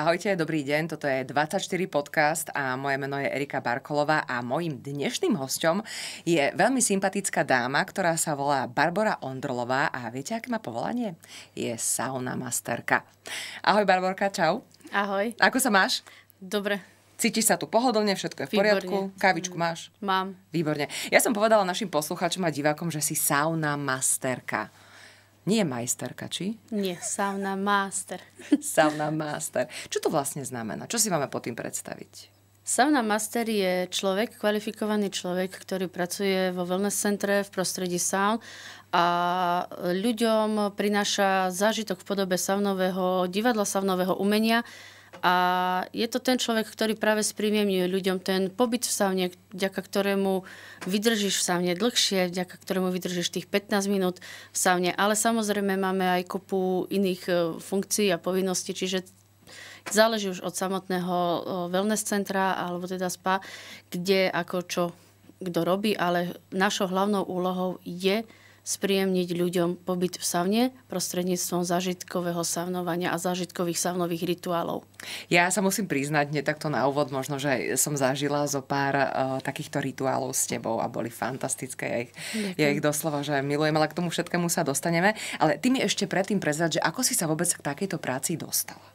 Ahojte, dobrý deň, toto je 24 podcast a moje meno je Erika Barkolová a mojim dnešným hostom je veľmi sympatická dáma, ktorá sa volá Barbara Ondrolová a viete, aké má povolanie? Je sauna masterka. Ahoj Barborka, čau. Ahoj. Ako sa máš? Dobre. Cítiš sa tu pohodlne, všetko je v poriadku, Výborne. kávičku máš? Mám. Výborne. Ja som povedala našim poslucháčom a divákom, že si sauna masterka. Nie majsterka, či? Nie, sauna master. sauna master. Čo to vlastne znamená? Čo si máme pod tým predstaviť? Sauna master je človek, kvalifikovaný človek, ktorý pracuje vo wellness centre v prostredí saun a ľuďom prináša zážitok v podobe saunového divadla, saunového umenia, a je to ten človek, ktorý práve spríjemňuje ľuďom ten pobyt v saune, vďaka ktorému vydržíš v saune dlhšie, vďaka ktorému vydržíš tých 15 minút v saune. Ale samozrejme máme aj kopu iných e, funkcií a povinností, čiže záleží už od samotného e, wellness centra alebo teda spa, kde ako čo kto robí, ale našou hlavnou úlohou je spríjemniť ľuďom pobyt v savne prostredníctvom zažitkového savnovania a zažitkových savnových rituálov. Ja sa musím priznať, nie takto na úvod, možno, že som zažila zo pár uh, takýchto rituálov s tebou a boli fantastické. Ja ich, ja ich doslova, že milujem, ale k tomu všetkému sa dostaneme. Ale ty mi ešte predtým prezrať, že ako si sa vôbec k takejto práci dostala?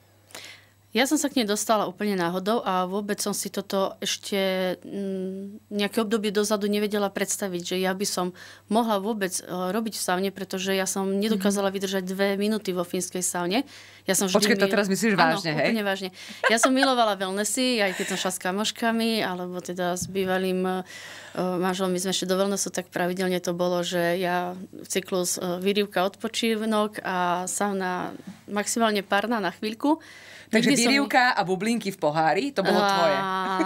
Ja som sa k nej dostala úplne náhodou a vôbec som si toto ešte mm, nejaké obdobie dozadu nevedela predstaviť, že ja by som mohla vôbec e, robiť v saune, pretože ja som nedokázala mhm. vydržať dve minúty vo fínskej saune. Ja som vždy Počkej, mil... to teraz myslíš vážne, Áno, hej? Úplne vážne. Ja som milovala wellnessy, aj keď som šla s kamoškami, alebo teda s bývalým e, manželom, my sme ešte do wellnessu, tak pravidelne to bolo, že ja cyklus e, výrivka, odpočívnok a sauna maximálne párna na chvíľku. Takže Nikdy som... a bublinky v pohári, to bolo a... tvoje.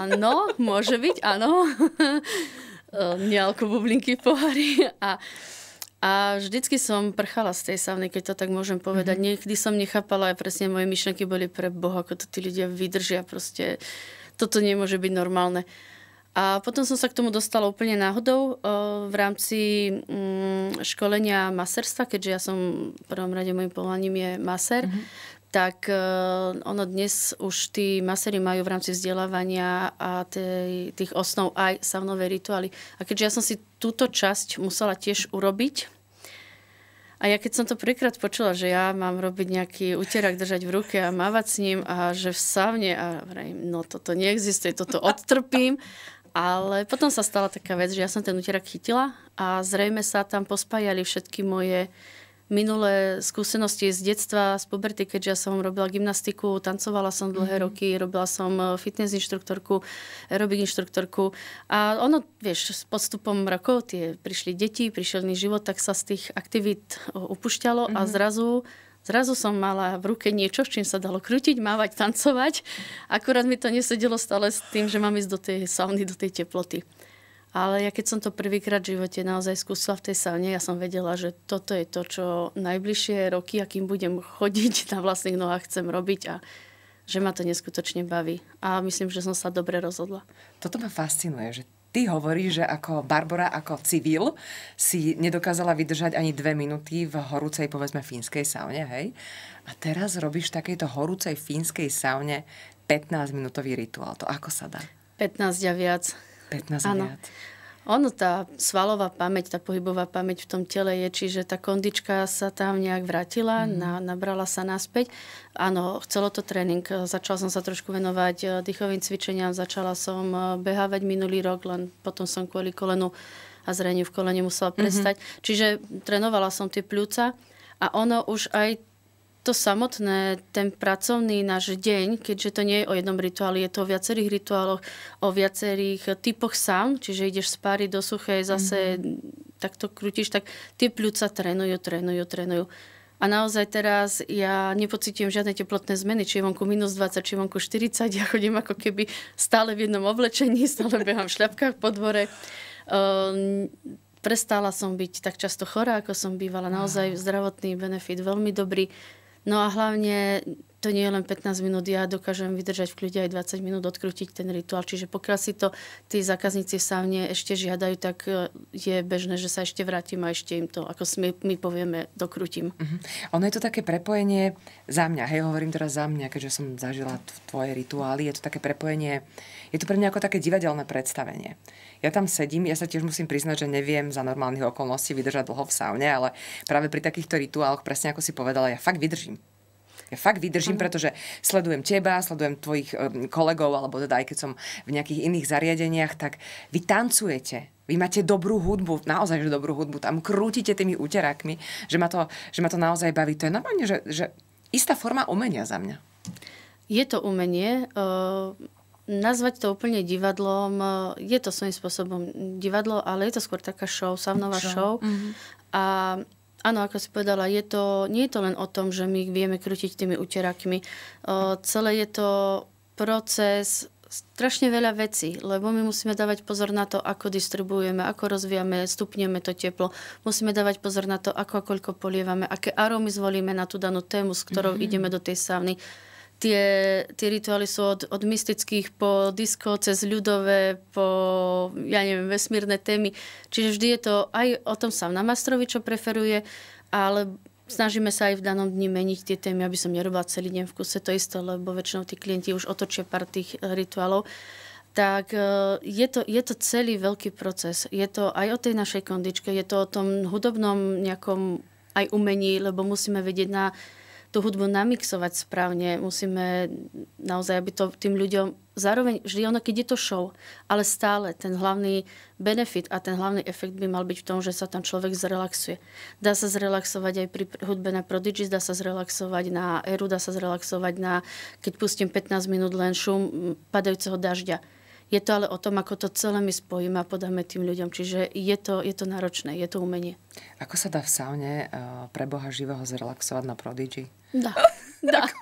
Áno, môže byť, áno. Nealko ehm, bublinky v pohári a... A vždycky som prchala z tej savny, keď to tak môžem povedať. Mm-hmm. Niekdy som nechápala, aj presne moje myšlenky boli pre Boha, ako to tí ľudia vydržia. Proste toto nemôže byť normálne. A potom som sa k tomu dostala úplne náhodou ehm, v rámci mm, školenia maserstva, keďže ja som v prvom rade môjim povolaním je maser, mm-hmm tak eh, ono dnes už tí masery majú v rámci vzdelávania a tej, tých osnov aj saunové rituály. A keďže ja som si túto časť musela tiež urobiť, a ja keď som to prvýkrát počula, že ja mám robiť nejaký uterak, držať v ruke a mávať s ním a že v savne a vrajím, no toto neexistuje, toto odtrpím. Ale potom sa stala taká vec, že ja som ten úterak chytila a zrejme sa tam pospájali všetky moje uh, minulé skúsenosti z detstva, z puberty, keďže ja som robila gymnastiku, tancovala som dlhé mm-hmm. roky, robila som e, fitness inštruktorku, aerobik inštruktorku a ono, vieš, s postupom rokov tie prišli deti, prišiel mi život, tak sa z tých aktivít e, upušťalo mm-hmm. a mhm. zrazu Zrazu som mala v ruke niečo, s čím sa dalo krútiť, mávať, tancovať. Akurát mi to nesedelo stále s tým, že mám ísť do tej sauny, do tej teploty. Ale ja keď som to prvýkrát v živote naozaj skúsila v tej saune, ja som vedela, že toto je to, čo najbližšie roky, akým budem chodiť na vlastných nohách, chcem robiť a že ma to neskutočne baví. A myslím, že som sa dobre rozhodla. Toto ma fascinuje, že ty hovoríš, že ako Barbara, ako civil, si nedokázala vydržať ani dve minúty v horúcej, povedzme, fínskej saune, hej? A teraz robíš v takejto horúcej fínskej saune 15-minútový rituál. To ako sa dá? 15 a viac. 15 ano. Viac. Ono, tá svalová pamäť, tá pohybová pamäť v tom tele je, čiže tá kondička sa tam nejak vrátila, mm. na, nabrala sa naspäť. Áno, chcelo to tréning. E, začala som sa trošku venovať e, dýchovým cvičeniam, začala som e, behávať minulý rok, len potom som kvôli kolenu a zreniu v kolene musela mhm. prestať. Mm-hmm. Čiže trénovala som tie pľúca a ono už aj to samotné, ten pracovný náš deň, keďže to nie je o jednom rituáli, je to o viacerých rituáloch, o viacerých typoch sám, čiže ideš z páry do suchej, zase mm-hmm. takto krútiš, tak tie pľúca trénujú, trénujú, trénujú. A naozaj teraz ja nepocitujem žiadne teplotné zmeny, či je vonku minus 20, či je vonku 40. Ja chodím ako keby stále v jednom oblečení, stále behám v šľapkách po dvore. Um, ehm, prestala som byť tak často chorá, ako som bývala. Naozaj zdravotný benefit veľmi dobrý. No a hlavne to nie je len 15 minút, ja dokážem vydržať v kľude aj 20 minút odkrútiť ten rituál. Čiže pokiaľ si to tí zákazníci v sávne ešte žiadajú, tak e, je bežné, že sa ešte vrátim a ešte im to, ako my, my povieme, dokrútim. Uh-huh. Ono je to také prepojenie za mňa, hej, hovorím teraz za mňa, keďže som zažila tvoje rituály, je to také prepojenie, je to pre mňa ako také divadelné predstavenie. Ja tam sedím, ja sa tiež musím priznať, že neviem za normálnych okolností vydržať dlho v saune, ale práve pri takýchto rituáloch, presne ako si povedala, ja fakt vydržím ja fakt vydržím, ano. pretože sledujem teba, sledujem tvojich kolegov, alebo teda aj keď som v nejakých iných zariadeniach, tak vy tancujete. Vy máte dobrú hudbu, naozaj že dobrú hudbu, tam krútite tými úterákmi, že ma to, že ma to naozaj baví. To je normálne, že, že istá forma umenia za mňa. Je to umenie. Uh, nazvať to úplne divadlom, je to svojím spôsobom divadlo, ale je to skôr taká show, savnová show. show. Mm-hmm. A Áno, ako si povedala, je to, nie je to len o tom, že my vieme krútiť tými uterakmi. Uh, celé je to proces strašne veľa vecí, lebo my musíme dávať pozor na to, ako distribuujeme, ako rozvíjame, stupňujeme to teplo. Musíme dávať pozor na to, ako a koľko polievame, aké arómy zvolíme na tú danú tému, s ktorou mm-hmm. ideme do tej sávny tie, tie rituály sú od, od mystických po disko, cez ľudové, po, ja neviem, vesmírne témy. Čiže vždy je to aj o tom sám na Mastrovi, čo preferuje, ale snažíme sa aj v danom dni meniť tie témy, aby som nerobila celý deň v kuse to isté, lebo väčšinou tí klienti už otočia pár tých eh, rituálov. Tak eh, je to, je to celý veľký proces. Je to aj o tej našej kondičke, je to o tom hudobnom nejakom aj umení, lebo musíme vedieť na tú hudbu namixovať správne, musíme naozaj, aby to tým ľuďom zároveň vždy ono, keď je to show, ale stále ten hlavný benefit a ten hlavný efekt by mal byť v tom, že sa tam človek zrelaxuje. Dá sa zrelaxovať aj pri hudbe na Prodigy, dá sa zrelaxovať na Eru, dá sa zrelaxovať na, keď pustím 15 minút len šum padajúceho dažďa je to ale o tom, ako to celé my spojíme a podáme tým ľuďom. Čiže je to, je to náročné, je to umenie. Ako sa dá v saune uh, pre Boha živého zrelaxovať na Prodigy? Dá, dá.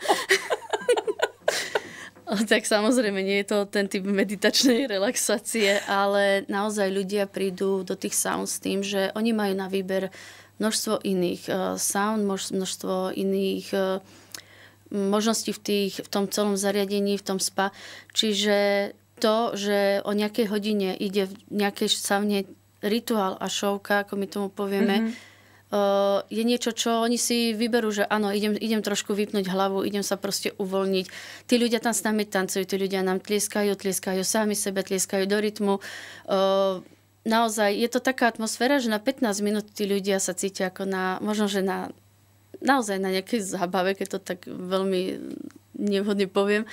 tak samozrejme nie je to ten typ meditačnej relaxácie, ale naozaj ľudia prídu do tých saun s tým, že oni majú na výber množstvo iných eh, saun, množstvo iných eh, možností v, tých, v tom celom zariadení, v tom spa. Čiže to, že o nejakej hodine ide v nejakej savne rituál a šovka, ako my tomu povieme, mm-hmm. Uh, je niečo, čo oni si vyberú, že áno, idem, idem trošku vypnúť hlavu, idem sa proste uvoľniť. Tí ľudia tam s nami tancujú, tí ľudia nám tlieskajú, tlieskajú sami sebe, tlieskajú do rytmu. Uh, naozaj je to taká atmosféra, že na 15 minút tí ľudia sa cítia ako na, možno, že na naozaj na nejakej zábave, keď to tak veľmi nevhodne poviem,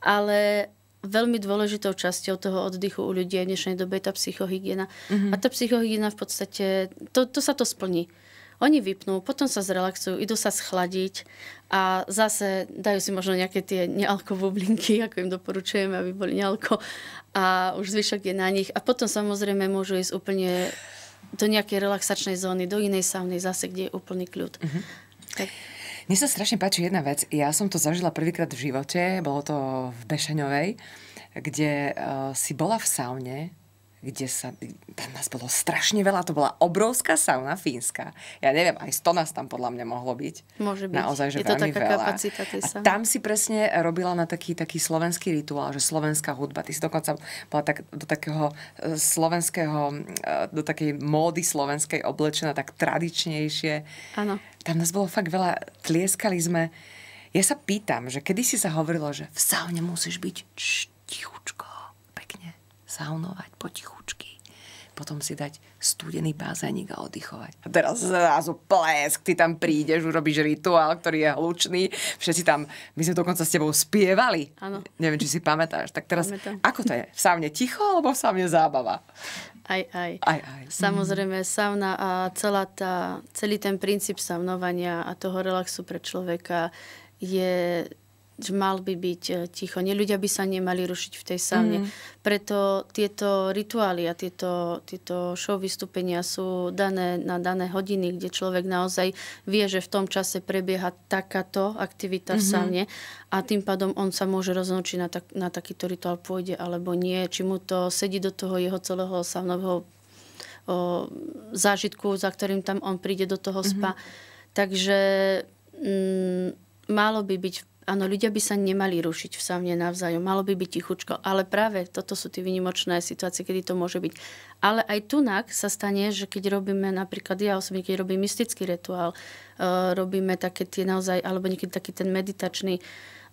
ale veľmi dôležitou časťou toho oddychu u ľudí v dnešnej dobe je tá psychohygiena. Mm-hmm. A tá psychohygiena v podstate, to, to sa to splní. Oni vypnú, potom sa zrelaxujú, idú sa schladiť a zase dajú si možno nejaké tie nealko bublinky, ako im doporučujeme, aby boli nealko a už zvyšok je na nich. A potom samozrejme môžu ísť úplne do nejakej relaxačnej zóny, do inej sauny, zase, kde je úplný kľud. Mm-hmm. Tak. Mne sa strašne páči jedna vec. Ja som to zažila prvýkrát v živote, bolo to v Bešeňovej, kde uh, si bola v saune kde sa, tam nás bolo strašne veľa, to bola obrovská sauna fínska. Ja neviem, aj 100 nás tam podľa mňa mohlo byť. Môže byť. Naozaj, že Je to veľmi veľa. kapacita tej A tam si presne robila na taký, taký slovenský rituál, že slovenská hudba. Ty si dokonca bola tak, do takého e, slovenského, e, do takej módy slovenskej oblečená, tak tradičnejšie. Áno. Tam nás bolo fakt veľa, tlieskali sme. Ja sa pýtam, že kedy si sa hovorilo, že v saune musíš byť tichučko saunovať potichučky. Potom si dať studený bazénik a oddychovať. A teraz zrazu plesk, ty tam prídeš, urobíš rituál, ktorý je hlučný. Všetci tam, my sme dokonca s tebou spievali. Áno. Neviem, či si pamätáš. Tak teraz, Pamätám. ako to je? V saune ticho alebo v saune zábava? Aj, aj. aj, aj. Samozrejme, sauna a celá tá, celý ten princíp saunovania a toho relaxu pre človeka je že mal by byť e, ticho. Nie, ľudia by sa nemali rušiť v tej sávne. Mm. Preto tieto rituály a tieto, tieto show vystúpenia sú dané na dané hodiny, kde človek naozaj vie, že v tom čase prebieha takáto aktivita mm-hmm. v mhm. sávne a tým pádom on sa môže rozhodnúť, či na, tak, na takýto rituál pôjde alebo nie, či mu to sedí do toho jeho celého saunového o, zážitku, za ktorým tam on príde do toho spa. Mm-hmm. Takže m, mm, malo by byť Áno, ľudia by sa nemali rušiť v saune navzájom, malo by byť tichučko, ale práve toto sú tie vynimočné situácie, kedy to môže byť. Ale aj tunak sa stane, že keď robíme napríklad ja osobne, keď robím mystický rituál, uh, robíme také tie naozaj, alebo niekedy taký ten meditačný,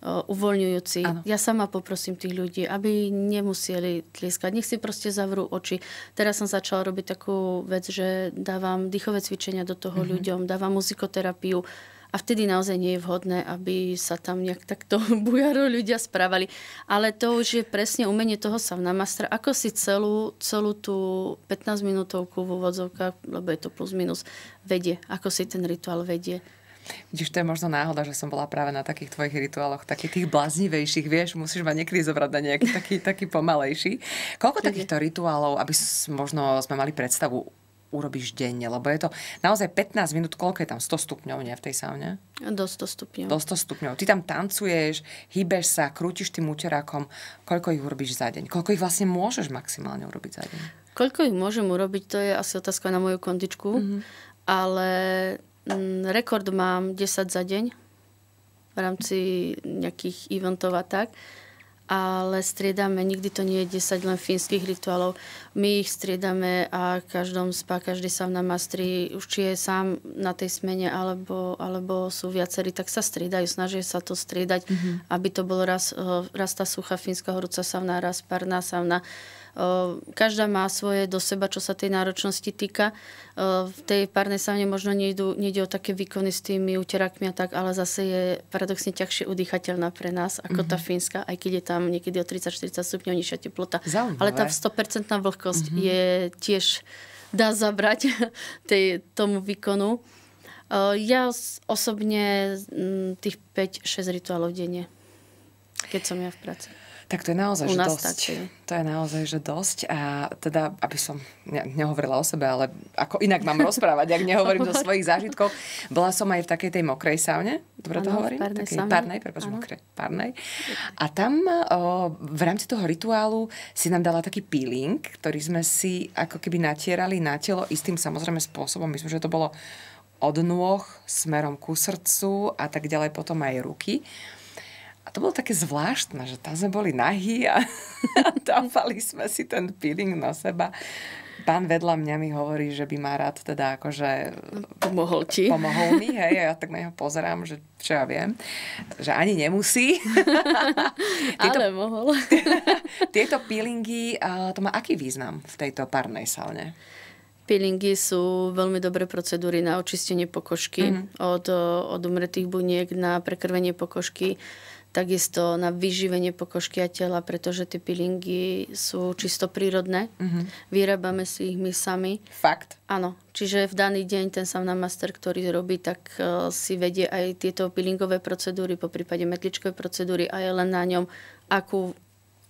uh, uvoľňujúci. Ano. Ja sama poprosím tých ľudí, aby nemuseli tlieskať. Nech si proste zavrú oči. Teraz som začala robiť takú vec, že dávam dýchové cvičenia do toho mm-hmm. ľuďom, dávam muzikoterapiu a vtedy naozaj nie je vhodné, aby sa tam nejak takto bujaro ľudia správali. Ale to už je presne umenie toho sa savnamastra. Ako si celú, celú tú 15-minútovku v úvodzovkách, lebo je to plus minus, vedie. Ako si ten rituál vedie. Vidíš, to je možno náhoda, že som bola práve na takých tvojich rituáloch, takých tých bláznivejších, vieš, musíš ma niekedy zobrať na nejaký taký, taký pomalejší. Koľko takýchto rituálov, aby možno sme mali predstavu, urobíš denne? Lebo je to naozaj 15 minút, koľko je tam? 100 stupňov, nie? V tej saune? Do 100 stupňov. Do 100 stupňov. Ty tam tancuješ, hýbeš sa, krútiš tým úterákom. Koľko ich urobíš za deň? Koľko ich vlastne môžeš maximálne urobiť za deň? Koľko ich môžem urobiť, to je asi otázka na moju kondičku. Mm-hmm. Ale m, mm, rekord mám 10 za deň v rámci nejakých eventov a tak ale striedame, nikdy to nie je 10 len fínskych rituálov. My ich striedame a každom spá, každý sa na mastri, už či je sám na tej smene, alebo, alebo sú viacerí, tak sa striedajú, snažia sa to striedať, mm-hmm. aby to bolo raz, eh, raz tá suchá fínska horúca savna, raz parná savna. Eh, každá má svoje do seba, čo sa tej náročnosti týka. Eh, v tej párnej savne možno nejdu, nejde o také výkony s tými uterakmi a tak, ale zase je paradoxne ťažšie udýchateľná pre nás ako mm-hmm. tá mhm. fínska, aj keď je tam niekedy o 30-40 stupňov nižšia teplota. Zaujímavé. Ale tá 100% vlhkosť Prúdkosť mm-hmm. je tiež, dá zabrať tej, tomu výkonu. E, ja osobne tých 5-6 rituálov denne, keď som ja v práci. Tak to je naozaj, že dosť. Stačí. To je naozaj, že dosť. A teda, aby som ne, nehovorila o sebe, ale ako inak mám rozprávať, ak nehovorím zo svojich zážitkov. Bola som aj v takej tej mokrej saune, dobre ano, to hovorím? Párnej, párnej prepáč, mokrej, Párnej. A tam o, v rámci toho rituálu si nám dala taký peeling, ktorý sme si ako keby natierali na telo istým samozrejme spôsobom. Myslím, že to bolo od nôh smerom ku srdcu a tak ďalej potom aj ruky. A to bolo také zvláštne, že tam sme boli nahí a, a dávali sme si ten peeling na seba. Pán vedľa mňa mi hovorí, že by má rád teda akože... Pomohol ti. Pomohol mi, hej, ja tak na neho pozerám, že čo ja viem, že ani nemusí. tieto, Ale mohol. tieto peelingy, to má aký význam v tejto parnej salne? Peelingy sú veľmi dobré procedúry na očistenie pokožky mm-hmm. od, od umretých buniek, na prekrvenie pokožky takisto na vyživenie pokožky a tela, pretože tie peelingy sú čisto prírodné. Uh-huh. Vyrábame si ich my sami. Fakt? Áno. Čiže v daný deň ten sám master, ktorý robí, tak uh, si vedie aj tieto peelingové procedúry, po prípade metličkové procedúry a je len na ňom, akú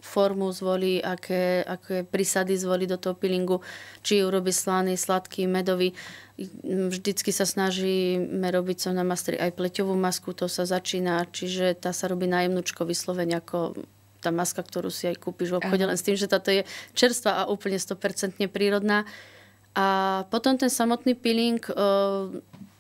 formu zvolí, aké, aké prísady zvolí do toho peelingu, či urobí slaný, sladký, medový. Vždycky sa snažíme robiť som na mastri aj pleťovú masku, to sa začína, čiže tá sa robí nájemnúčko vyslovene ako tá maska, ktorú si aj kúpiš v obchode, Aha. len s tým, že táto je čerstvá a úplne 100% prírodná. A potom ten samotný peeling, eh,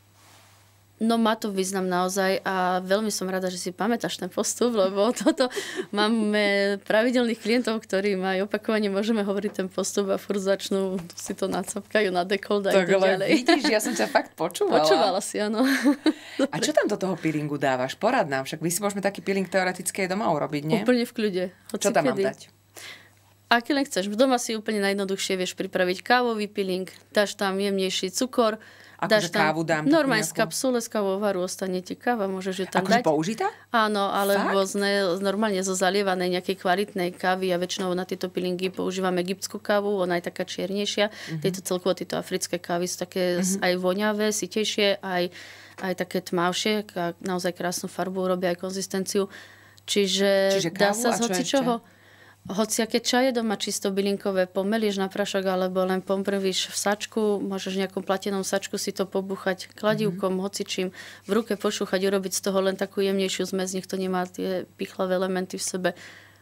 No má to význam naozaj a veľmi som rada, že si pamätáš ten postup, lebo toto máme pravidelných klientov, ktorí majú opakovane môžeme hovoriť ten postup a furt začnú si to nacapkajú na dekolda a tak ďalej. vidíš, ja som ťa fakt počúvala. Počúvala si, áno. A čo tam do toho peelingu dávaš? Porad nám, však my si môžeme taký peeling teoretické doma urobiť, nie? Úplne v kľude. Hoci čo tam kedy. mám dať? Aký len chceš. Doma si úplne najjednoduchšie vieš pripraviť kávový peeling, dáš tam jemnejší cukor, Akože kávu dám. Normálne z kapsule z kávovaru ostane ti káva, môžeš ju tam akože dať. použitá? Áno, ale rôzne, normálne zo zalievanej nejakej kvalitnej kávy a ja väčšinou na tieto pilingy používam egyptskú kávu, ona je taká čiernejšia. Mm-hmm. Tieto celkovo tieto africké kávy sú také mm-hmm. aj voňavé, sitejšie, aj, aj také tmavšie, naozaj krásnu farbu robia aj konzistenciu. Čiže, Čiže kávu, dá sa z hocičoho. Čo hociaké čaje doma čisto bylinkové, pomelíš na prašok alebo len pomprvíš v sačku, môžeš v nejakom platenom sačku si to pobuchať kladivkom, mm-hmm. hocičím, v ruke pošúchať, urobiť z toho len takú jemnejšiu zmes, nech to nemá tie pichlavé elementy v sebe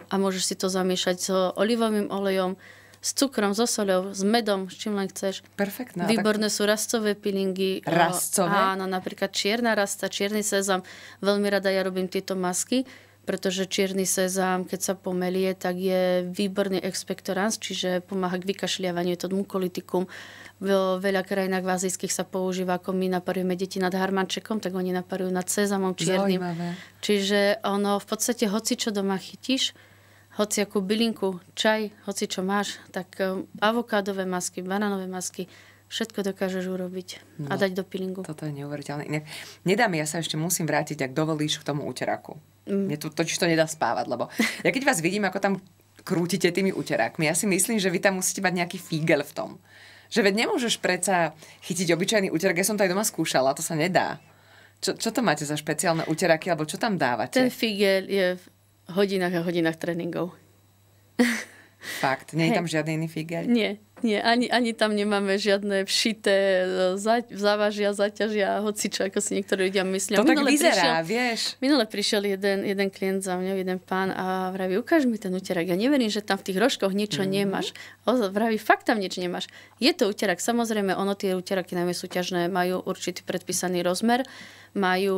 a môžeš si to zamiešať s olivovým olejom, s cukrom, so solou, s medom, s čím len chceš. Perfektná. Výborné tak... sú rastové pilingy. Rastové? Áno, napríklad čierna rasta, čierny sezam. Veľmi rada ja robím tieto masky pretože čierny sezám, keď sa pomelie, tak je výborný expektorans, čiže pomáha k vykašľiavaniu, je to mukolitikum. V veľa krajinách v azijských sa používa, ako my naparujeme deti nad harmančekom, tak oni naparujú nad sezamom čiernym. Zaujímavé. Čiže ono v podstate hoci čo doma chytíš, hoci akú bylinku, čaj, hoci čo máš, tak e, avokádové masky, bananové masky, všetko dokážeš urobiť no, a dať do pilingu. Toto je neuveriteľné. Nedám, ja sa ešte musím vrátiť, ak dovolíš k tomu úteraku. Mm. Mne to totiž to nedá spávať, lebo ja keď vás vidím, ako tam krútite tými uterákmi, ja si myslím, že vy tam musíte mať nejaký fígel v tom. Že veď nemôžeš predsa chytiť obyčajný uterák, ja som to aj doma skúšala, to sa nedá. Čo, čo to máte za špeciálne uteráky, alebo čo tam dávate? Ten figel je v hodinách a hodinách tréningov. Fakt? Nie je hey. tam žiadny iný figel? Nie. Nie, ani, ani tam nemáme žiadne všité eh, za, závažia, zaťažia, čo, ako si niektorí ľudia myslia. To minule tak vyzerá, prišiel, vieš. Minule prišiel jeden, jeden klient za mňa, jeden pán a vraví, ukáž mi ten uterak. Ja neverím, že tam v tých rožkoch niečo mm nemáš. O, vraví, fakt tam niečo nemáš. Je to uterak, samozrejme, ono tie uteraky najmä súťažné majú určitý predpísaný rozmer, majú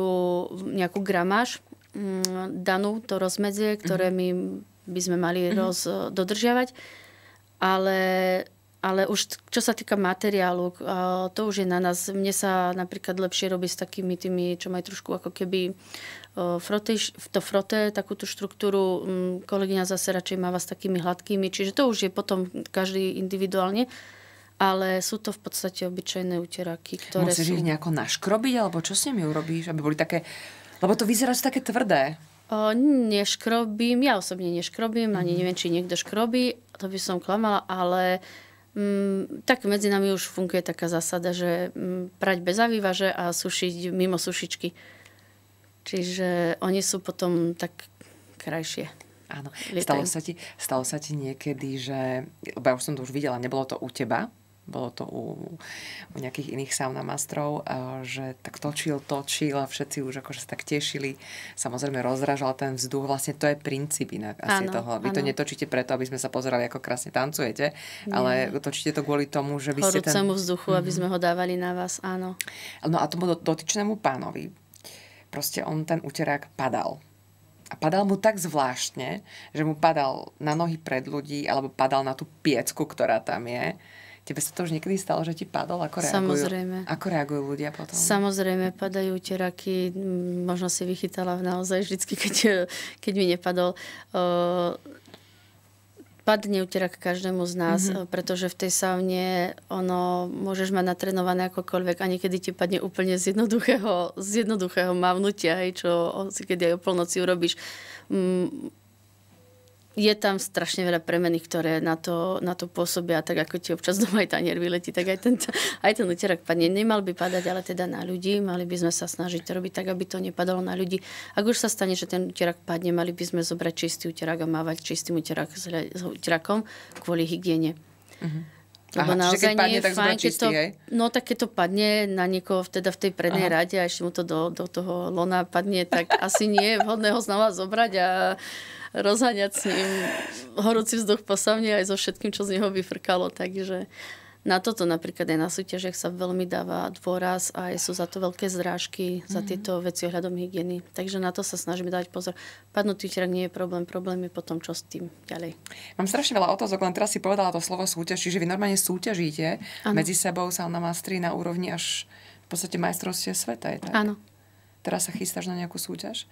nejakú gramáž mm, danú, to rozmedzie, ktoré mm my by sme mali mm roz, eh, dodržiavať ale ale už čo sa týka materiálu, to už je na nás. Mne sa napríklad lepšie robí s takými tými, čo majú trošku ako keby frote, to frote, takúto štruktúru. Mm, kolegyňa zase radšej máva s takými hladkými, čiže to už je potom každý individuálne. Ale sú to v podstate obyčajné uteraky, ktoré Musíš sú... ich nejako naškrobiť, alebo čo s nimi urobíš, aby boli také... Lebo to vyzerá, že také tvrdé. O, neškrobím, ja osobne neškrobím, mm. ani mhm. neviem, či niekto škrobí, to by som klamala, ale uh, Mm, tak medzi nami už funguje taká zásada, že mm, prať bez avývaže a sušiť mimo sušičky. Čiže oni sú potom tak krajšie. Áno. Stalo sa, ti, stalo sa ti niekedy, že, ja už som to už videla, nebolo to u teba, bolo to u, u nejakých iných saunamastrov, eh, že tak točil, točil a všetci už akože sa tak tešili. Samozrejme rozražal ten vzduch, vlastne to je princíp inak asi ano, toho. Vy ano. to netočíte preto, aby sme sa pozerali, ako krásne tancujete, Nie. ale točíte to kvôli tomu, že by ste ten... vzduchu, mm-hmm. aby mhm. sme ho dávali na vás, áno. No a tomu dotyčnému pánovi, proste on ten uterák padal. A padal mu tak zvláštne, že mu padal na nohy pred ľudí alebo padal na tú piecku, ktorá tam je Tebe sa to už niekedy stalo, že ti padol? Ako reagujú, Samozrejme. Ako reagujú ľudia potom? Samozrejme, padajú tie raky. Možno si vychytala naozaj vždy, keď, keď mi nepadol. padne uterak každému z nás, mm-hmm. pretože v tej saune ono môžeš mať natrenované akokoľvek a niekedy ti padne úplne z jednoduchého, z jednoduchého mávnutia, hej, čo keď aj o polnoci urobíš je tam strašne veľa premeny, ktoré na to, na to pôsobia, tak ako ti občas doma aj tanier vyletí, tak aj ten, aj ten uterák padne. Nemal by padať, ale teda na ľudí. Mali by sme sa snažiť to robiť tak, aby to nepadalo na ľudí. Ak už sa stane, že ten uterák padne, mali by sme zobrať čistý uterák a mávať čistým uterák s, s uterakom kvôli hygiene. Uh-huh. Aha, naozaj keď padne, nie tak fajn, keď to, hej? No tak keď to padne na niekoho teda v tej prednej Aha. rade a ešte mu to do, do toho lona padne, tak asi nie je vhodné ho znova zobrať a rozhaňať s ním horúci vzduch po aj so všetkým, čo z neho vyfrkalo. Takže na toto napríklad aj na súťažiach sa veľmi dáva dôraz a aj sú za to veľké zrážky mm-hmm. za mhm. tieto veci ohľadom hygieny. Takže na to sa snažíme dať pozor. Padnutý výťrak nie je problém, problém je potom čo s tým ďalej. Mám strašne veľa otázok, len teraz si povedala to slovo súťaž, čiže vy normálne súťažíte ano. medzi sebou na mastri na úrovni až v podstate majstrovstie sveta, tak? Áno. Teraz sa chystáš na nejakú súťaž?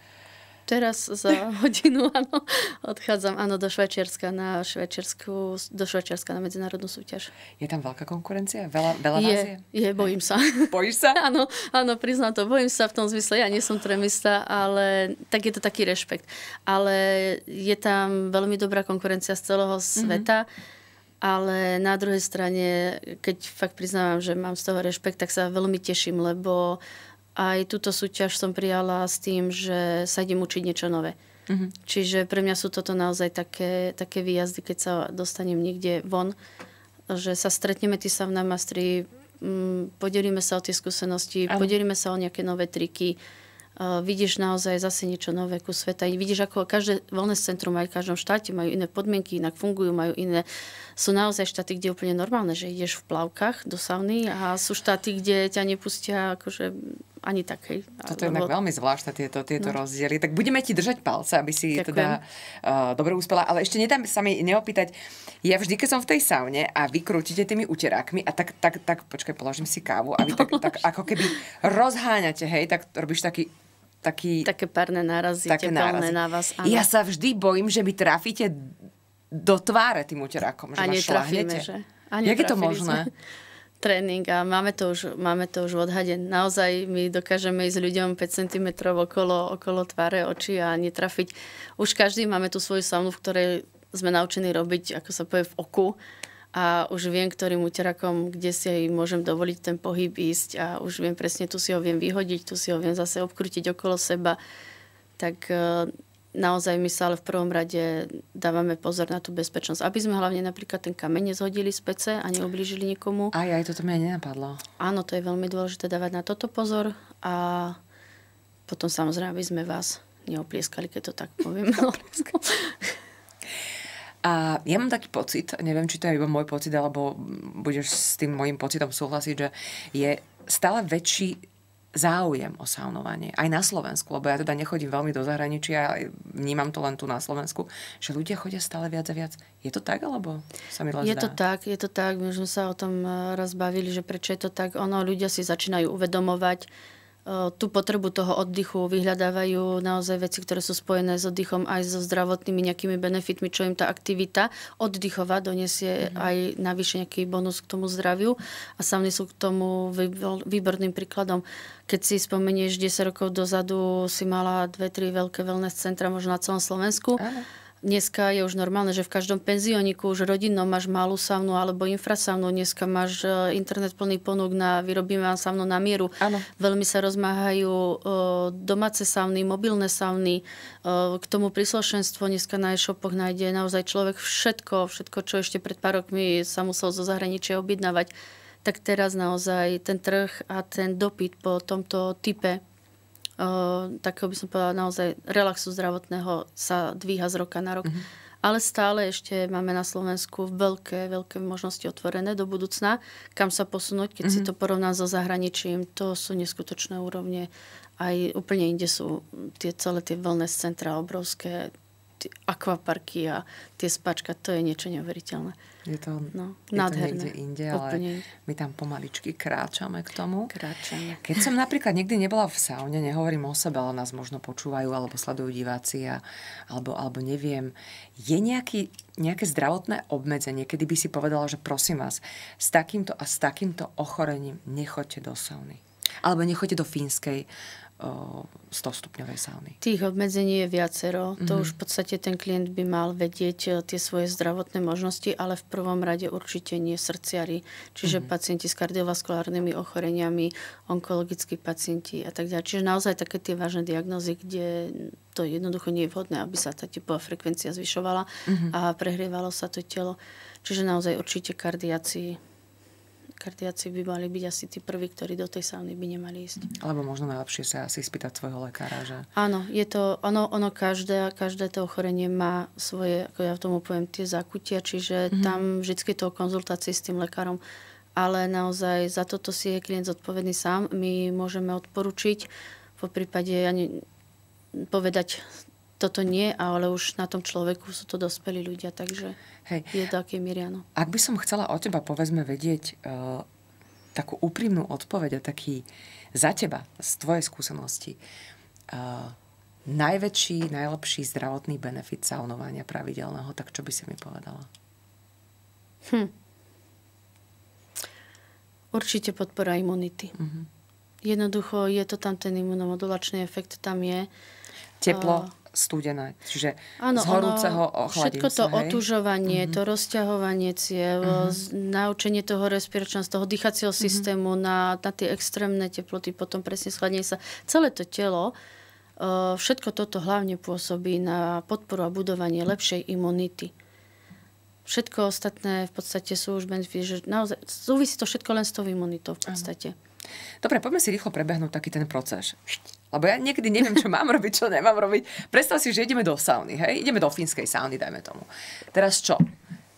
Teraz za hodinu, áno, odchádzam, áno, do Švajčiarska na švajčiarsku, do Švajčiarska na medzinárodnú súťaž. Je tam veľká konkurencia? Veľa, veľa je, vás je? Je, bojím sa. Bojíš sa? áno, áno, priznám to, bojím sa v tom zmysle, ja nie som tremista, ale tak je to taký rešpekt. Ale je tam veľmi dobrá konkurencia z celého mhm. sveta. Mm-hmm ale na druhej strane, keď fakt priznávam, že mám z toho rešpekt, tak sa veľmi teším, lebo aj túto súťaž som prijala s tým, že sa idem učiť niečo nové. Mm-hmm. Čiže pre mňa sú toto naozaj také, také výjazdy, keď sa dostanem niekde von, že sa stretneme tí sa v Namastri, mm, podelíme sa o tie skúsenosti, ano. podelíme sa o nejaké nové triky, uh, vidíš naozaj zase niečo nové ku sveta. Vidíš, ako každé voľné centrum majú v každom štáte majú iné podmienky, inak fungujú, majú iné. Sú naozaj štáty, kde je úplne normálne, že ideš v plavkách do sauny a sú štáty, kde ťa nepustia akože ani takej. Toto je lebo... veľmi zvláštne tieto, tieto no. rozdiely. Tak budeme ti držať palce, aby si Ďakujem. teda uh, dobre uspela. Ale ešte nedám sa mi neopýtať. Ja vždy, keď som v tej saune a vy krútite tými uterákmi a tak, tak, tak počkaj, položím si kávu a vy tak, tak ako keby rozháňate, hej, tak robíš taký taký... Také párne nárazy, také nárazy. na vás. Áno. Ja sa vždy bojím, že mi trafíte do tváre tým uterákom. Že a netrafíme, že? A Jak je to možné? Sme tréning a máme to už, máme to už odhaden. Naozaj my dokážeme ísť ľuďom 5 cm okolo, okolo tváre, oči a netrafiť. Už každý máme tú svoju saunu, v ktorej sme naučení robiť, ako sa povie, v oku a už viem, ktorým úterakom, kde si aj môžem dovoliť ten pohyb ísť a už viem presne, tu si ho viem vyhodiť, tu si ho viem zase obkrútiť okolo seba. Tak eh, naozaj my sa ale v prvom rade dávame pozor na tú bezpečnosť. Aby sme hlavne napríklad ten kameň nezhodili z pece a neublížili nikomu. Aj, aj toto mi aj nenapadlo. Áno, to je veľmi dôležité dávať na toto pozor a potom samozrejme, aby sme vás neoplieskali, keď to tak poviem. A ja mám taký pocit, neviem, či to je iba môj pocit, alebo budeš s tým môjim pocitom súhlasiť, že je stále väčší záujem o saunovanie. Aj na Slovensku, lebo ja teda nechodím veľmi do zahraničia, vnímam to len tu na Slovensku, že ľudia chodia stále viac a viac. Je to tak, alebo sa mi Je to tak, je to tak. My sme sa o tom eh, rozbavili, že prečo je to tak. Ono, ľudia si začínajú uvedomovať, tú potrebu toho oddychu vyhľadávajú naozaj veci, ktoré sú spojené s oddychom aj so zdravotnými nejakými benefitmi, čo im tá aktivita oddychová donesie mm-hmm. aj navyše nejaký bonus k tomu zdraviu a sami sú k tomu výborným príkladom. Keď si spomenieš 10 rokov dozadu si mala dve, tri veľké wellness centra možno na celom Slovensku. Aha Dneska je už normálne, že v každom penzioniku už rodinnom máš malú saunu alebo infrasaunu. Dneska máš e, internet plný ponúk na vyrobíme vám saunu na mieru. Ano. Veľmi sa rozmáhajú e, domáce sauny, mobilné sauny. E, k tomu príslušenstvo dneska na e-shopoch nájde naozaj človek všetko, všetko, čo ešte pred pár rokmi sa musel zo zahraničia objednávať. Tak teraz naozaj ten trh a ten dopyt po tomto type takého by som povedala naozaj relaxu zdravotného sa dvíha z roka na rok. Mm-hmm. Ale stále ešte máme na Slovensku veľké, veľké možnosti otvorené do budúcna, kam sa posunúť, keď mm-hmm. si mhm. to porovná so zahraničím. To sú neskutočné úrovne. Aj úplne inde sú tie celé tie wellness centra obrovské, tie akvaparky a tie spačka. To je niečo neuveriteľné. Je to, no, je nádherné. to niekde inde, ale Úplne. my tam pomaličky kráčame k tomu. Kráčame. Keď som napríklad nikdy nebola v saune, nehovorím o sebe, ale nás možno počúvajú alebo sledujú diváci a, alebo, alebo neviem. Je nejaký, nejaké zdravotné obmedzenie, kedy by si povedala, že prosím vás, s takýmto a s takýmto ochorením nechoďte do sauny. Alebo nechoďte do fínskej 100-stupňovej sauny. Tých obmedzení je viacero. Mm-hmm. To mhm. už v podstate ten klient by mal vedieť e, tie svoje zdravotné možnosti, ale v prvom rade určite nie srdciari, čiže mm-hmm. pacienti s kardiovaskulárnymi ochoreniami, onkologickí pacienti a tak ďalej. Čiže naozaj také tie vážne diagnózy, kde to jednoducho nie je vhodné, aby sa tá tepová frekvencia zvyšovala mm-hmm. a prehrievalo sa to telo. Čiže naozaj určite kardiácii kardiaci by mali byť asi tí prví, ktorí do tej sauny by nemali ísť. Alebo možno najlepšie sa asi spýtať svojho lekára, že? Áno, je to, ono, ono každé, každé to ochorenie má svoje, ako ja v tomu poviem, tie zakutia, čiže mm-hmm. tam vždy to konzultácii s tým lekárom ale naozaj za toto si je klient zodpovedný sám. My môžeme odporučiť, po prípade ani povedať toto nie, ale už na tom človeku sú to dospelí ľudia, takže Hej. je to akej miriano. Ak by som chcela od teba, povedzme, vedieť uh, takú úprimnú odpoveď a taký za teba, z tvojej skúsenosti, uh, najväčší, najlepší zdravotný benefit saunovania pravidelného, tak čo by si mi povedala? Hm. Určite podpora imunity. Mm-hmm. Jednoducho je to tam ten imunomodulačný efekt, tam je. Teplo. Uh, studené. Čiže ano, z horúceho ono, Všetko to hej? otužovanie, mm-hmm. to mhm. rozťahovanie ciev, mm-hmm. naučenie toho respiračného, z toho dýchacieho mm-hmm. systému na, na tie extrémne teploty, potom presne schladenie sa. Celé to telo, e, všetko toto hlavne pôsobí na podporu a budovanie lepšej imunity. Všetko ostatné v podstate sú už benefity, že naozaj súvisí to všetko len s tou imunitou v podstate. Ano. Dobre, poďme si rýchlo prebehnúť taký ten proces lebo ja niekedy neviem, čo mám robiť, čo nemám robiť. Predstav si, že ideme do sauny, hej? Ideme do fínskej sauny, dajme tomu. Teraz čo?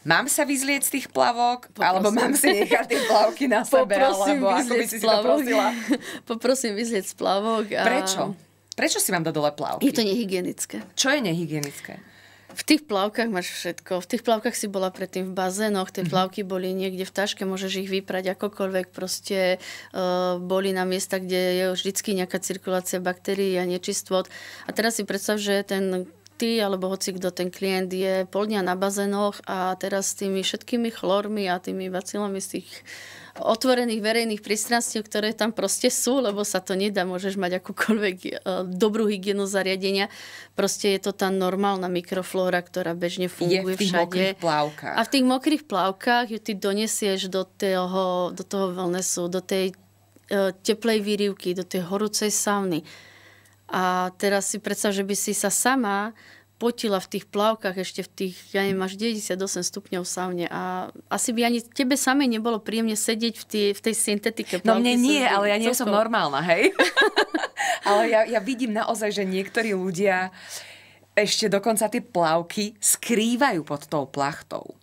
Mám sa vyzlieť z tých plavok, Poprosím. alebo mám si nechať tie plavky na sebe, Poprosím alebo ako by si si to prosila? Poprosím vyzlieť z plavok. A... Prečo? Prečo si mám dať dole plavky? Je to nehygienické. Čo je nehygienické? V tých plavkách máš všetko. V tých plavkách si bola predtým v bazénoch, tie mhm. plavky boli niekde v taške, môžeš ich vyprať akokoľvek. Proste uh, boli na miesta, kde je vždycky nejaká cirkulácia baktérií a nečistot. A teraz si predstav, že ten ty alebo hoci kto ten klient je pol dňa na bazénoch a teraz s tými všetkými chlormi a tými bacilami z tých otvorených verejných priestranstiev, ktoré tam proste sú, lebo sa to nedá, môžeš mať akúkoľvek e, dobrú hygienu zariadenia. Proste je to tá normálna mikroflóra, ktorá bežne funguje je v tých všade. Mokrých plávkach. A v tých mokrých plávkach ju ty donesieš do toho, do toho wellnessu, do tej e, teplej výrivky, do tej horúcej sauny a teraz si predstav, že by si sa sama potila v tých plavkách ešte v tých, ja neviem, až 98 stupňov saune a asi by ani tebe samej nebolo príjemne sedieť v, tý, v tej syntetike. No mne nie, ale ja nie som normálna, hej? ale ja, ja vidím naozaj, že niektorí ľudia ešte dokonca tie plavky skrývajú pod tou plachtou.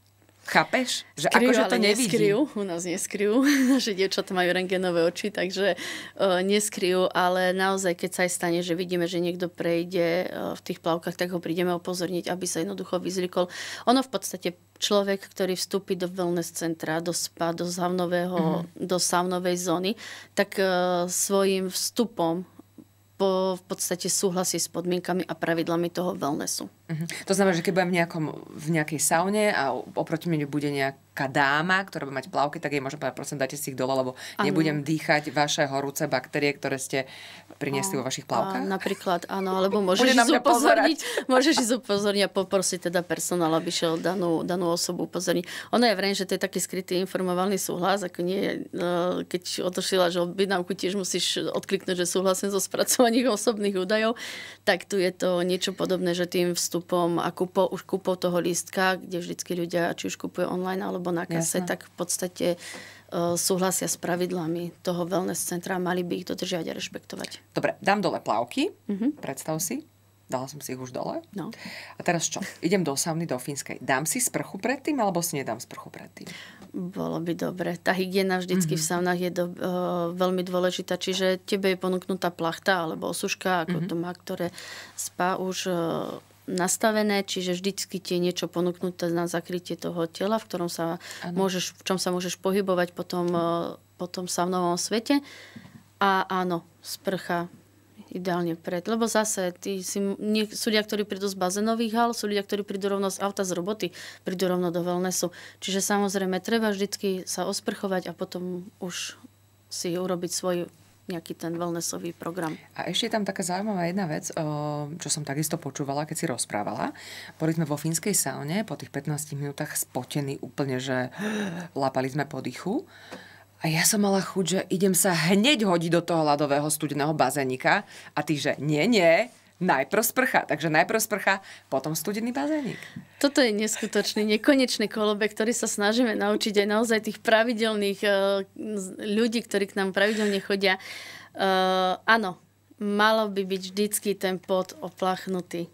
Chápeš? Že skryu, akože to nevidí. Neskryjú, u nás neskryjú. Naše dievčatá majú rengenové oči, takže uh, e, neskryjú, ale naozaj, keď sa aj stane, že vidíme, že niekto prejde uh, v tých plavkách, tak ho prídeme opozorniť, aby sa jednoducho vyzlikol. Ono v podstate človek, ktorý vstúpi do wellness centra, do spa, do saunovej mm-hmm. do saunovej zóny, tak uh, svojim vstupom po, v podstate súhlasí s podmienkami a pravidlami toho wellnessu. Uh-huh. To znamená, že keď budem v, nejakom, v nejakej saune a oproti mne bude nejak nejaká dáma, ktorá by mať plavky, tak jej môžem povedať, prosím, dajte si ich dole, lebo ano. nebudem dýchať vaše horúce baktérie, ktoré ste priniesli vo vašich plavkách. A, napríklad, áno, alebo môžeš ísť upozorniť, môžeš ísť upozorniť a poprosiť teda personál, aby šiel danú, danú osobu upozorniť. Ono je ja vrejme, že to je taký skrytý informovaný súhlas, ako nie, e, keď otošila, že objednávku tiež musíš odkliknúť, že súhlasím so spracovaním osobných údajov, tak tu je to niečo podobné, že tým vstupom a kúpou, už kúpou toho lístka, kde vždycky ľudia či už kupuje online alebo alebo na kase, Jasne. tak v podstate e, súhlasia s pravidlami toho wellness centra, mali by ich dodržiať a rešpektovať. Dobre, dám dole plavky, mm-hmm. predstav si, dala som si ich už dole. No. A teraz čo? Idem do sauny, do Fínskej. Dám si sprchu predtým, alebo si nedám sprchu predtým? Bolo by dobre. Tá hygiena vždycky mm-hmm. v mhm. saunách je do, uh, veľmi dôležitá, čiže tebe je ponúknutá plachta alebo osuška, ako mm-hmm. to má, ktoré spá už e, nastavené, čiže vždycky ti je niečo ponúknuté na zakrytie toho tela, v ktorom sa môžeš, v čom sa môžeš pohybovať potom, eh, potom sa v novom svete. A áno, sprcha ideálne pred. Lebo zase tí si, nie, sú ľudia, ktorí prídu z bazénových hal, sú ľudia, ktorí prídu rovno z auta z roboty, prídu rovno do wellnessu. Čiže samozrejme treba vždycky sa osprchovať a potom už si urobiť svoj nejaký ten wellnessový program. A ešte je tam taká zaujímavá jedna vec, čo som takisto počúvala, keď si rozprávala. Boli sme vo fínskej saune, po tých 15 minútach spotení úplne, že lapali sme po dychu. A ja som mala chuť, že idem sa hneď hodiť do toho ľadového studeného bazénika. A ty, že nie, nie, najprv sprcha. Takže najprv sprcha, potom studený bazénik. Toto je neskutočný, nekonečný kolobek, ktorý sa snažíme naučiť aj naozaj tých pravidelných eh, ľudí, ktorí k nám pravidelne chodia. Uh, áno, malo by byť vždycky ten pot oplachnutý.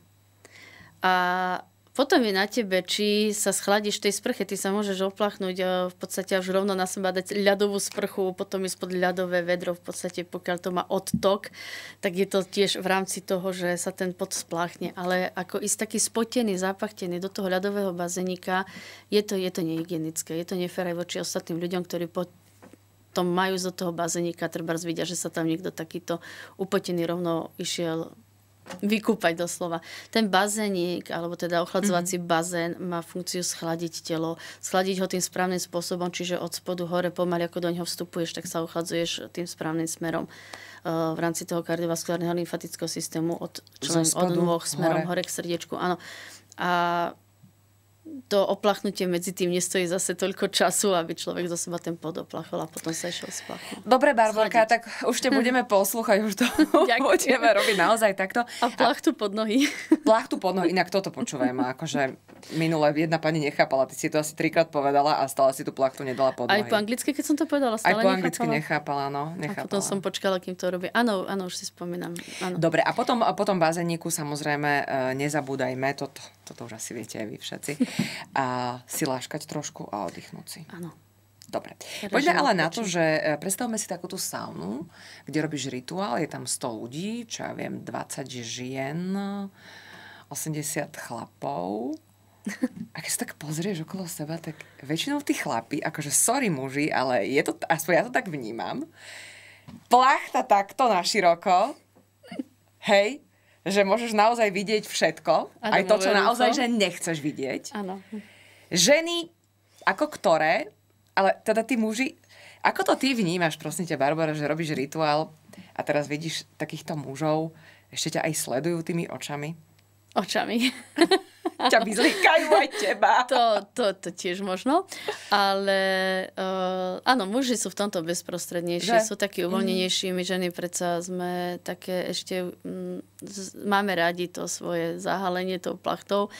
A potom je na tebe, či sa schladíš tej sprche, ty sa môžeš oplachnúť a e, v podstate až rovno na seba dať ľadovú sprchu, potom ísť pod ľadové vedro, v podstate pokiaľ to má odtok, tak je to tiež v rámci toho, že sa ten pot spláchne. Ale ako ísť taký spotený, zapachtený do toho ľadového bazénika, je to, je to nehygienické, je to nefér aj voči ostatným ľuďom, ktorí po tom majú z toho bazénika, treba vidia, že sa tam niekto takýto upotený rovno išiel vykúpať doslova. Ten bazénik, alebo teda ochladzovací mm-hmm. bazén má funkciu schladiť telo, schladiť ho tým správnym spôsobom, čiže od spodu hore pomaly, ako do neho vstupuješ, tak sa ochladzuješ tým správnym smerom eh, v rámci toho kardiovaskulárneho lymfatického systému od, člen, od nôh smerom hore. hore k srdiečku. Áno. A to oplachnutie medzi tým nestojí zase toľko času, aby človek zo seba ten pod oplachol a potom sa išiel splachnúť. Dobre, Barborka, tak už te budeme poslúchať, už to budeme robiť naozaj takto. A plachtu pod nohy. Plachtu pod nohy, inak toto počúvaj ma, akože minule jedna pani nechápala, ty si to asi trikrát povedala a stále si tú plachtu nedala pod nohy. Aj po anglicky, keď som to povedala, stále Aj po anglicky nechápala, nechápala no, nechápala. A potom som počkala, kým to robí. Áno, áno, už si spomínam. Áno. Dobre, a potom, a potom bazéniku samozrejme e, nezabúdajme, toto, toto už asi viete aj vy všetci a si láškať trošku a oddychnúť si. Áno. Dobre. Poďme ale na to, že e, predstavme si takúto saunu, kde robíš rituál, je tam 100 ľudí, čo ja viem, 20 žien, 80 chlapov. A keď sa tak pozrieš okolo seba, tak väčšinou tí chlapi, akože sorry muži, ale je to, aspoň ja to tak vnímam, plachta takto na široko, hej, že môžeš naozaj vidieť všetko, ano, aj to, čo naozaj, to? že nechceš vidieť. Ano. Ženy, ako ktoré, ale teda tí muži, ako to ty vnímaš, prosím ťa, Barbara, že robíš rituál a teraz vidíš takýchto mužov, ešte ťa aj sledujú tými očami? Očami. ťa vyzlikajú aj teba. To, to, to tiež možno, ale uh, áno, muži sú v tomto bezprostrednejšie, že? sú takí mhm. uvoľnenejší, my ženy predsa sme také ešte, m, mm, máme radi to svoje zahalenie tou plachtou,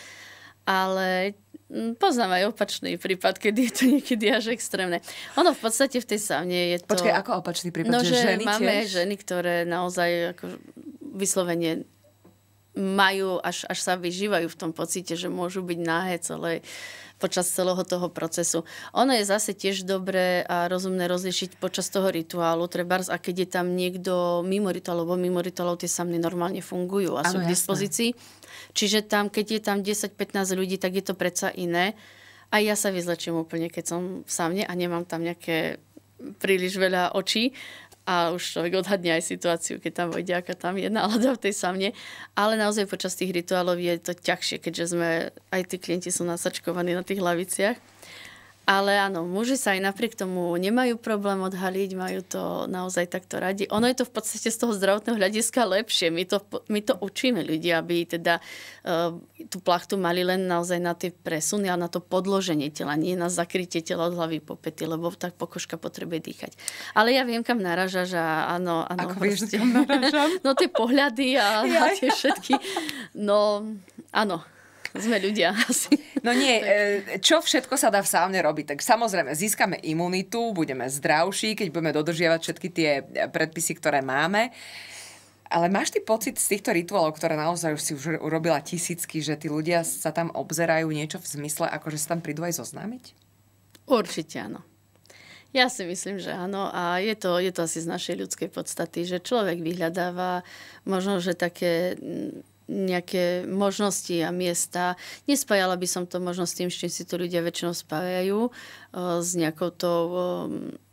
ale mm, poznám aj opačný prípad, kedy je to niekedy až extrémne. Ono v podstate v tej saune je to... Počkaj, ako opačný prípad? No, že, že ženy máme tiež? ženy, ktoré naozaj ako vyslovene majú, až, až sa vyžívajú v tom pocite, že môžu byť náhé celé, počas celého toho procesu. Ono je zase tiež dobré a rozumné rozlišiť počas toho rituálu, trebárs, a keď je tam niekto mimo rituálu, lebo mimo rituálu tie samny normálne fungujú a sú ano, k dispozícii. Jasné. Čiže tam, keď je tam 10-15 ľudí, tak je to predsa iné. A ja sa vyzlečím úplne, keď som v samne a nemám tam nejaké príliš veľa očí a už človek odhadne aj situáciu, keď tam vojde, aká tam je nálada v tej samne. Ale naozaj počas tých rituálov je to ťažšie, keďže sme, aj tí klienti sú nasačkovaní na tých laviciach. Ale áno, muži sa aj napriek tomu nemajú problém odhaliť, majú to naozaj takto radi. Ono je to v podstate z toho zdravotného hľadiska lepšie. My to, my to učíme ľudí, aby teda uh, tú plachtu mali len naozaj na tie presuny, a na to podloženie tela, nie na zakrytie tela od hlavy po pety, lebo tak pokožka potrebuje dýchať. Ale ja viem, kam naražaš a áno, áno. Ako vieš, kam naražam? no tie pohľady a, a tie všetky. No, áno. Sme ľudia asi. No nie, e, čo všetko sa dá v saune robiť? Tak samozrejme, získame imunitu, budeme zdravší, keď budeme dodržiavať všetky tie predpisy, ktoré máme. Ale máš ty pocit z týchto rituálov, ktoré naozaj už si už urobila tisícky, že tí ľudia sa tam obzerajú niečo v zmysle, ako že sa tam prídu aj zoznámiť? Určite áno. Ja si myslím, že áno a je to, je to asi z našej ľudskej podstaty, že človek vyhľadáva možno, že také nejaké možnosti a miesta. Nespájala by som to možno s tým, s čím si to ľudia väčšinou spájajú, eh, s nejakou tou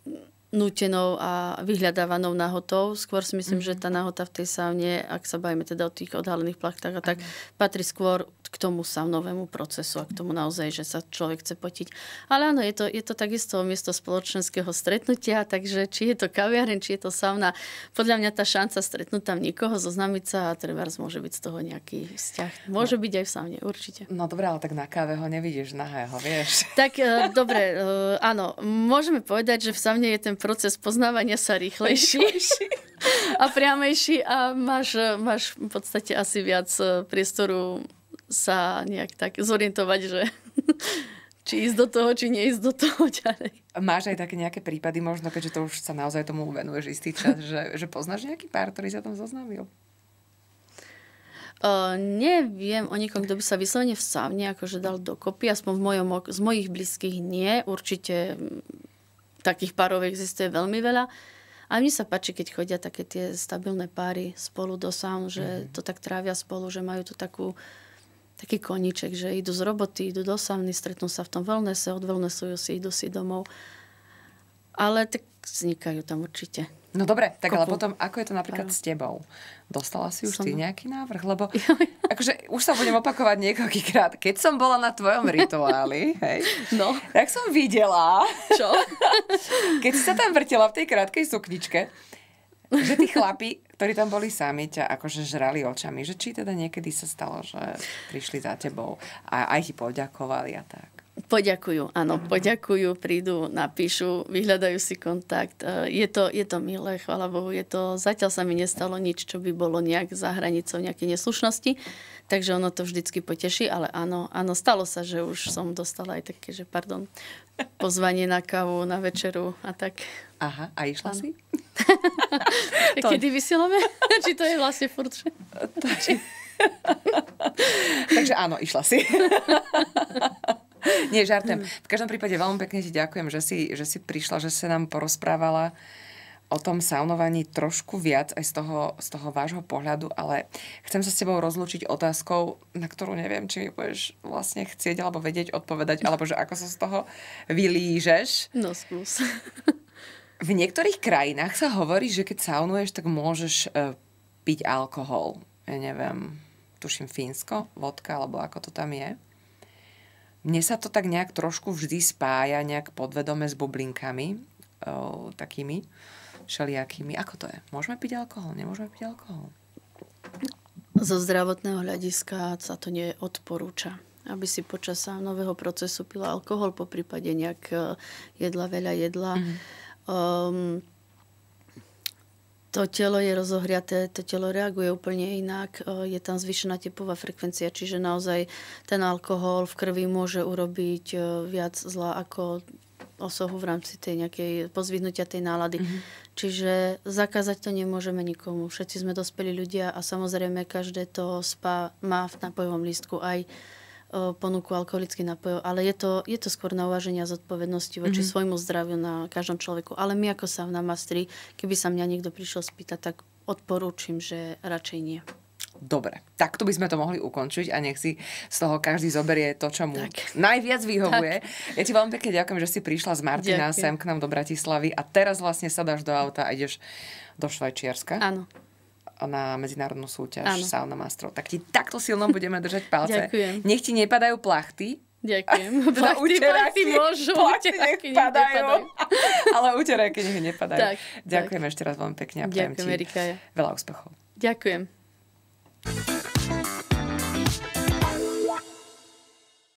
eh, nutenou a vyhľadávanou nahotou. Skôr si myslím, mm-hmm. že mhm. tá nahota v tej saune, ak sa bavíme teda o tých odhalených plachtách a tak, mm-hmm. patrí skôr k tomu novému procesu a k tomu naozaj, že sa človek chce potiť. Ale áno, je to, je to takisto miesto spoločenského stretnutia, takže či je to kaviareň, či je to sauna, podľa mňa tá šanca stretnúť tam niekoho, zoznámiť sa a treba môže byť z toho nejaký vzťah. Môže no. byť aj v saune, určite. No dobré, ale tak na káve ho nevidíš nahého, vieš. Tak e, dobre, e, áno, môžeme povedať, že v saune je ten proces poznávania sa rýchlejší. rýchlejší. a priamejší a máš, máš v podstate asi viac e, priestoru sa nejak tak zorientovať, že či ísť do toho, či neísť do toho ďalej. Máš aj také nejaké prípady, možno keďže to už sa naozaj tomu venuješ istý čas, že, že poznáš nejaký pár, ktorý sa tam zoznámil? Uh, neviem o nikom, kto by sa vyslovene v sávne akože dal dokopy, aspoň v mojom, z mojich blízkych nie. Určite takých párov existuje veľmi veľa. A mne sa páči, keď chodia také tie stabilné páry spolu do sám, že mm-hmm. to tak trávia spolu, že majú tu takú uh, taký koníček, že idú z roboty, idú do savny, stretnú sa v tom wellnesse, od si, idú si domov. Ale tak vznikajú tam určite. No dobre, tak Kopu. ale potom, ako je to napríklad Pára. s tebou? Dostala si už som... ty nejaký návrh? Lebo akože už sa budem opakovať niekoľkýkrát. Keď som bola na tvojom rituáli, hej, no. tak som videla, Čo? keď si sa tam vrtela v tej krátkej sukničke, že tí chlapi, ktorí tam boli sami, ťa akože žrali očami. Že či teda niekedy sa stalo, že prišli za tebou a aj ti poďakovali a tak. Poďakujú, áno, uh-huh. poďakujú, prídu, napíšu, vyhľadajú si kontakt. E, je to, je to milé, chvála Bohu, je to, zatiaľ sa mi nestalo nič, čo by bolo nejak za hranicou nejakej neslušnosti, takže ono to vždycky poteší, ale áno, áno, stalo sa, že už som dostala aj také, že pardon, pozvanie na kávu, na večeru a tak. Aha, a išla ano. si? to... Kedy vysielame? Či to je vlastne furt? Že... Či... Takže áno, išla si. Nie, žartem. Mm. V každom prípade veľmi pekne ti ďakujem, že si, že si prišla, že sa nám porozprávala o tom saunovaní trošku viac aj z toho, z toho vášho pohľadu, ale chcem sa s tebou rozlučiť otázkou, na ktorú neviem, či mi budeš vlastne chcieť alebo vedieť odpovedať, alebo že ako sa z toho vylížeš. No skús. V niektorých krajinách sa hovorí, že keď saunuješ, tak môžeš e, piť alkohol. Ja neviem, tuším Fínsko, vodka, alebo ako to tam je. Mne sa to tak nejak trošku vždy spája nejak podvedome s bublinkami o, takými všelijakými. Ako to je? Môžeme piť alkohol? Nemôžeme piť alkohol? Zo zdravotného hľadiska sa to neodporúča aby si počas nového procesu pila alkohol, po prípade nejak e, jedla veľa jedla. Mm-hmm. Um, to telo je rozohriaté, to telo reaguje úplne inak, e, je tam zvyšená tepová frekvencia, čiže naozaj ten alkohol v krvi môže urobiť e, viac zla ako osohu v rámci tej nejakej pozvihnutia tej nálady. Mm-hmm. Čiže zakázať to nemôžeme nikomu. Všetci sme dospelí ľudia a samozrejme každé to spa má v nápojovom lístku aj ponuku alkoholických nápojov, ale je to, je to skôr na uvaženia zodpovednosti voči mm-hmm. svojmu zdraviu na každom človeku. Ale my ako sa na mastri, keby sa mňa niekto prišiel spýtať, tak odporúčim, že radšej nie. Dobre, tak to by sme to mohli ukončiť a nech si z toho každý zoberie to, čo mu tak. najviac vyhovuje. Tak. Ja ti veľmi pekne ďakujem, že si prišla z Martina ďakujem. sem k nám do Bratislavy a teraz vlastne sadáš do auta a ideš do Švajčiarska. Áno na medzinárodnú súťaž ano. Sauna Mastrov. Tak ti takto silno budeme držať palce. Ďakujem. Nech ti nepadajú plachty. Ďakujem. Teda uteráky, plachty môžu, plachty nech padajú. Nepadajú. Ale uteráky nech nepadajú. Tak, Ďakujem tak. ešte raz veľmi pekne a prajem Ďakujem, ti Erika. veľa úspechov. Ďakujem.